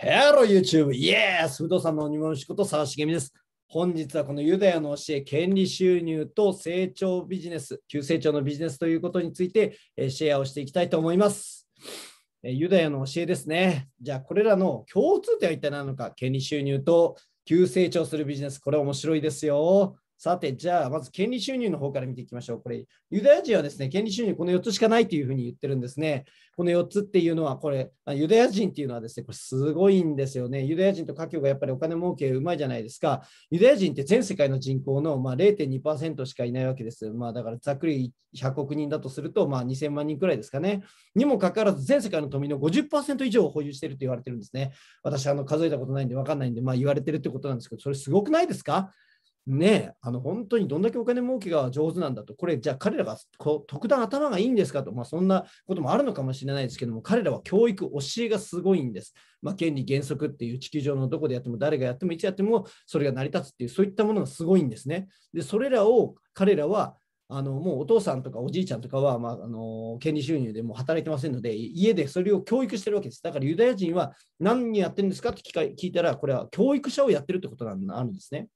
Hello YouTube! Yes! 不動産の鬼物仕事、沢茂美です。本日はこのユダヤの教え、権利収入と成長ビジネス、急成長のビジネスということについてシェアをしていきたいと思います。ユダヤの教えですね。じゃあ、これらの共通点は一体何なのか、権利収入と急成長するビジネス、これ面白いですよ。さて、じゃあ、まず権利収入の方から見ていきましょう。これ、ユダヤ人はですね、権利収入、この4つしかないというふうに言ってるんですね。この4つっていうのは、これ、ユダヤ人っていうのはですね、これすごいんですよね。ユダヤ人と家境がやっぱりお金儲けうまいじゃないですか。ユダヤ人って全世界の人口のまあ0.2%しかいないわけです。まあ、だからざっくり100億人だとすると、まあ2000万人くらいですかね。にもかかわらず、全世界の富の50%以上を保有していると言われてるんですね。私、あの数えたことないんで分かんないんで、まあ言われてるってことなんですけど、それすごくないですかねあの本当にどんだけお金儲けが上手なんだと、これ、じゃあ彼らがこ特段頭がいいんですかと、まあ、そんなこともあるのかもしれないですけども、彼らは教育、教えがすごいんです。まあ、原利原則っていう地球上のどこでやっても誰がやってもいつやってもそれが成り立つっていうそういったものがすごいんですね。でそれらを彼らはあのもうお父さんとかおじいちゃんとかは、まあ、あの権利収入でも働いてませんので家でそれを教育してるわけです。だからユダヤ人は何やってるんですかって聞か聞いたらこれは教育者をやってるってことなんですね。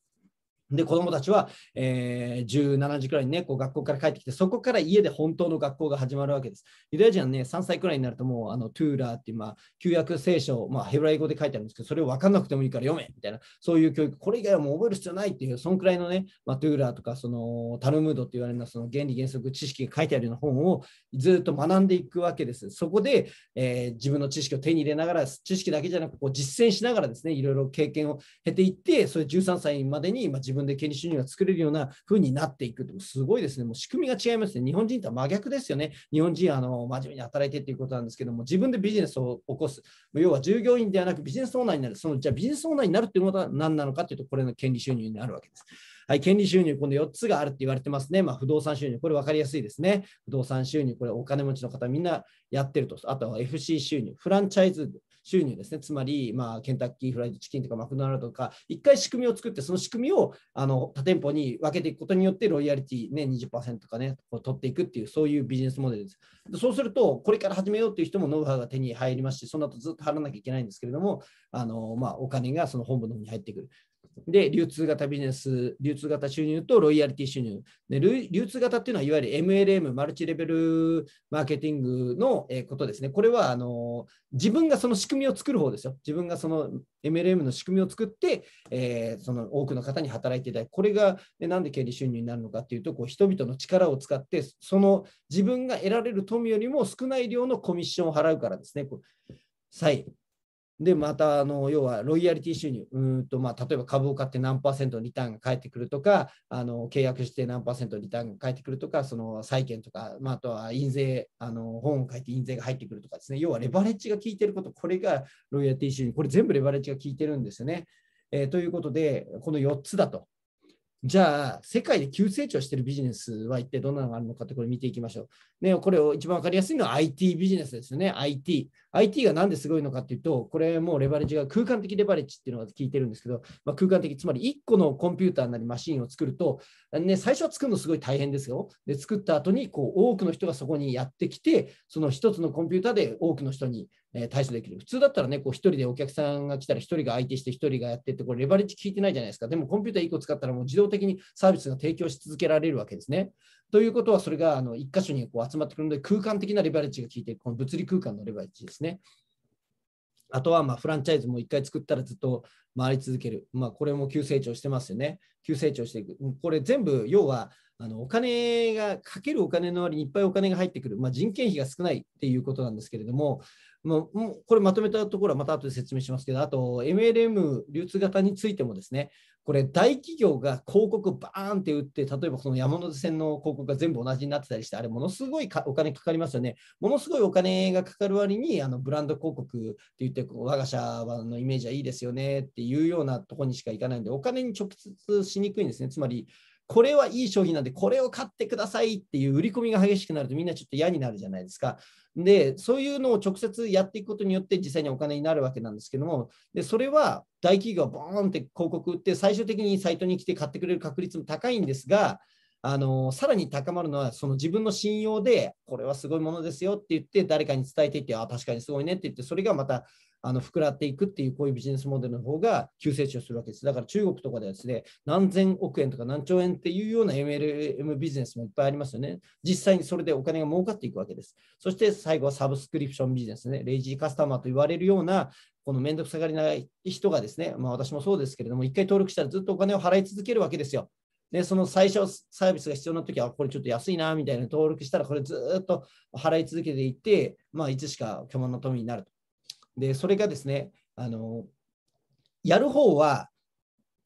で、子供たちは、えー、17時くらいにね、こう学校から帰ってきて、そこから家で本当の学校が始まるわけです。ユダヤ人はね、3歳くらいになるともう、あの、トゥーラーっていう、まあ、旧約聖書、まあ、ヘブライ語で書いてあるんですけど、それを分かんなくてもいいから読めみたいな、そういう教育、これ以外はもう覚える必要ないっていう、そんくらいのね、まあ、トゥーラーとか、その、タルムードって言われるのその原理原則知識が書いてあるような本をずっと学んでいくわけです。そこで、えー、自分の知識を手に入れながら、知識だけじゃなく、こう、実践しながらですね、いろいろ経験を経ていって、それ13歳までに、まあ、自分分で権利収入が作れるような風になっていくと、すごいですね、もう仕組みが違いますね、日本人とは真逆ですよね、日本人あの真面目に働いてということなんですけども、自分でビジネスを起こす、要は従業員ではなくビジネスオーナーになる、そのじゃあビジネスオーナーになるっていうことは何なのかというと、これの権利収入になるわけです。はい、権利収入、この4つがあるって言われてますね。まあ、不動産収入、これ分かりやすいですね。不動産収入、これお金持ちの方みんなやってると。あとは FC 収入、フランチャイズ収入ですね、つまり、まあ、ケンタッキーフライドチキンとかマクドナルドとか、一回仕組みを作って、その仕組みをあの他店舗に分けていくことによって、ロイヤリティね、20%とかね、取っていくっていう、そういうビジネスモデルです。そうすると、これから始めようっていう人もノウハウが手に入りますし、その後ずっと払わなきゃいけないんですけれども、あのまあ、お金がその本部の方に入ってくる。で、流通型ビジネス、流通型収入とロイヤリティ収入。で流通型っていうのは、いわゆる MLM、マルチレベルマーケティングのことですね。これはあの自分がその仕組みを作る方ですよ。自分がその MLM の仕組みを作って、えー、その多くの方に働いていただく。これが、ね、なんで経理収入になるのかっていうと、こう人々の力を使って、その自分が得られる富よりも少ない量のコミッションを払うからですね。こい、で、また、あの要はロイヤリティ収入、うんとまあ、例えば株を買って何パーセントリターンが返ってくるとか、あの契約して何パーセントリターンが返ってくるとか、その債券とか、まあ、あとは印税、あの本を書いて印税が入ってくるとかですね、要はレバレッジが効いてること、これがロイヤリティ収入、これ全部レバレッジが効いてるんですよね。えー、ということで、この4つだとじゃあ、世界で急成長しているビジネスは一体どんなのがあるのかってこれ見ていきましょう。ね、これを一番分かりやすいのは IT ビジネスですよね。IT。IT がなんですごいのかっていうと、これもうレバレッジが空間的レバレッジっていうのが聞いてるんですけど、まあ、空間的、つまり1個のコンピューターなりマシンを作ると、ね、最初は作るのすごい大変ですよ。で、作った後にこう多くの人がそこにやってきて、その1つのコンピューターで多くの人にえ対処できる。普通だったらね、こう1人でお客さんが来たら1人が相手して1人がやってって、これレバレッジ効いてないじゃないですか。でもコンピューター1個使ったらもう自動的にサービスが提供し続けられるわけですね。ということは、それがあの1箇所にこう集まってくるので、空間的なレバレッジが効いている、この物理空間のレバレッジですね。あとはまフランチャイズも1回作ったらずっと回り続ける。まあ、これも急成長してますよね。急成長していく。これ全部、要はあのお金がかけるお金の割にいっぱいお金が入ってくる、まあ、人件費が少ないっていうことなんですけれども、もうもうこれまとめたところはまた後で説明しますけど、あと MLM 流通型についてもですね、これ大企業が広告バーンって打って、例えばその山手線の広告が全部同じになってたりして、あれものすごいお金かかりますよね。ものすごいお金がかかる割に、あのブランド広告って言って、我が社のイメージはいいですよねっていうようなとこにしかいかないんで、お金に直接しにくいんですね。つまりこれはいい商品なんで、これを買ってくださいっていう売り込みが激しくなると、みんなちょっと嫌になるじゃないですか。で、そういうのを直接やっていくことによって、実際にお金になるわけなんですけども、でそれは大企業はボーンって広告売って、最終的にサイトに来て買ってくれる確率も高いんですが、あのさらに高まるのは、その自分の信用で、これはすごいものですよって言って、誰かに伝えていって、あ、確かにすごいねって言って、それがまたあの膨らっていくっていうこういうビジネスモデルの方が急成長するわけです。だから中国とかではですね、何千億円とか何兆円っていうような MLM ビジネスもいっぱいありますよね。実際にそれでお金が儲かっていくわけです。そして最後はサブスクリプションビジネスね、レイジーカスタマーと言われるようなこの面倒くさがりな人がですね、まあ、私もそうですけれども、一回登録したらずっとお金を払い続けるわけですよ。で、その最初サービスが必要な時は、これちょっと安いなみたいな登録したら、これずっと払い続けていって、まあ、いつしか巨万の富になると。でそれがですねあのやる方は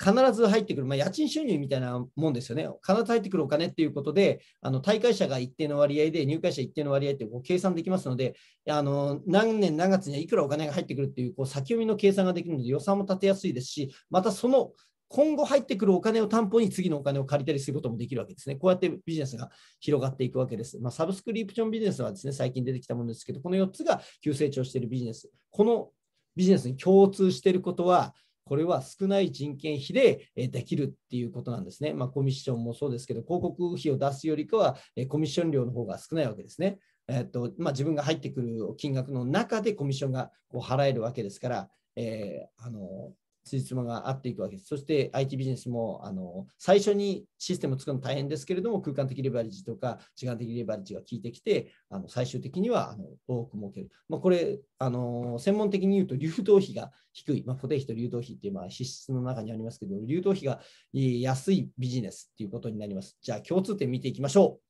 必ず入ってくる、まあ、家賃収入みたいなもんですよね、必ず入ってくるお金っていうことで、あの大会者が一定の割合で、入会者一定の割合ってこう計算できますので、あの何年、何月にはいくらお金が入ってくるっていうこう先読みの計算ができるので、予算も立てやすいですし、またその今後入ってくるお金を担保に次のお金を借りたりすることもできるわけですね。こうやってビジネスが広がっていくわけです。まあ、サブスクリプションビジネスはですね、最近出てきたものですけど、この4つが急成長しているビジネス。このビジネスに共通していることは、これは少ない人件費でできるっていうことなんですね。まあ、コミッションもそうですけど、広告費を出すよりかは、コミッション料の方が少ないわけですね。えっとまあ、自分が入ってくる金額の中でコミッションがこう払えるわけですから、えー、あの辻褄が合っていくわけです。そして IT ビジネスもあの最初にシステムを作るの大変ですけれども、空間的レバレッジとか時間的レバレッジが効いてきて、あの最終的にはあの多く設ける。まあ、これあの、専門的に言うと流動費が低い、まあ、固定費と流動費っていうまあ支出の中にありますけど、流動費が安いビジネスということになります。じゃあ、共通点見ていきましょう。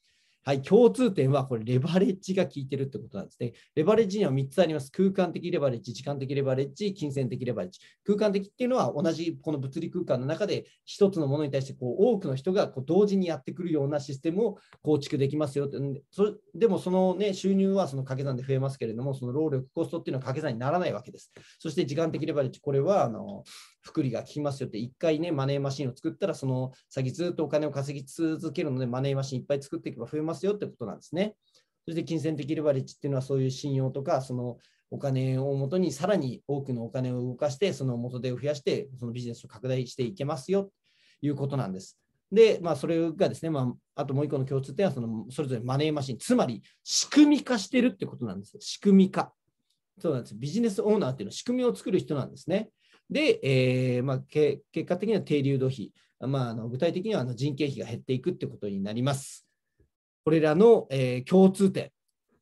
はい、共通点はこれレバレッジが効いてるってことなんですね。レバレッジには3つあります。空間的レバレッジ、時間的レバレッジ、金銭的レバレッジ。空間的っていうのは同じこの物理空間の中で1つのものに対してこう多くの人がこう同時にやってくるようなシステムを構築できますよって。そでもその、ね、収入はその掛け算で増えますけれども、その労力コストっていうのは掛け算にならないわけです。そして時間的レバレッジ、これはあの福利が効きますよって、1回ね、マネーマシンを作ったら、その先ずっとお金を稼ぎ続けるので、マネーマシンいっぱい作っていけば増えますよってことなんですね。そして金銭的レバレッジっていうのは、そういう信用とか、そのお金をもとにさらに多くのお金を動かして、その元手を増やして、そのビジネスを拡大していけますよということなんです。で、まあ、それがですね、まあ、あともう一個の共通点は、そのそれぞれマネーマシン、つまり仕組み化してるってことなんです。仕組み化。そうなんです。ビジネスオーナーっていうのは仕組みを作る人なんですね。で、えー、まあ、結果的には低流動費、まあ、あの具体的にはあの人件費が減っていくってことになります。これらの、えー、共通点、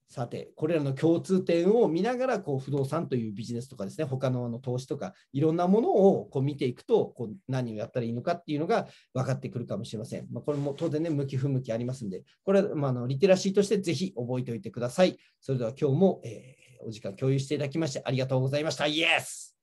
さて、これらの共通点を見ながらこう不動産というビジネスとかですね、他のあの投資とか、いろんなものをこう見ていくとこう、何をやったらいいのかっていうのが分かってくるかもしれません。まあ、これも当然ね、向き不向きありますんで、これは、まあ、のリテラシーとしてぜひ覚えておいてください。それでは今日も、えー、お時間共有していただきましてありがとうございました。イエス